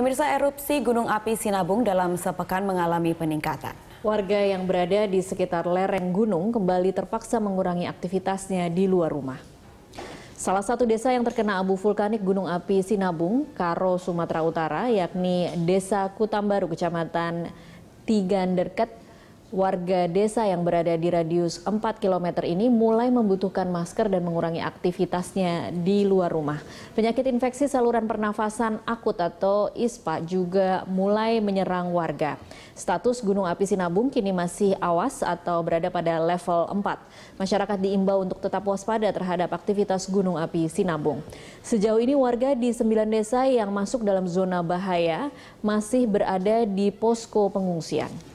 Pemirsa erupsi Gunung Api Sinabung dalam sepekan mengalami peningkatan. Warga yang berada di sekitar lereng gunung kembali terpaksa mengurangi aktivitasnya di luar rumah. Salah satu desa yang terkena abu vulkanik Gunung Api Sinabung, Karo, Sumatera Utara, yakni Desa Kutambaru, Kecamatan Tiganderket, warga desa yang berada di radius 4 km ini mulai membutuhkan masker dan mengurangi aktivitasnya di luar rumah. Penyakit infeksi saluran pernafasan akut atau ISPA juga mulai menyerang warga. Status Gunung Api Sinabung kini masih awas atau berada pada level 4. Masyarakat diimbau untuk tetap waspada terhadap aktivitas Gunung Api Sinabung. Sejauh ini warga di 9 desa yang masuk dalam zona bahaya masih berada di posko pengungsian.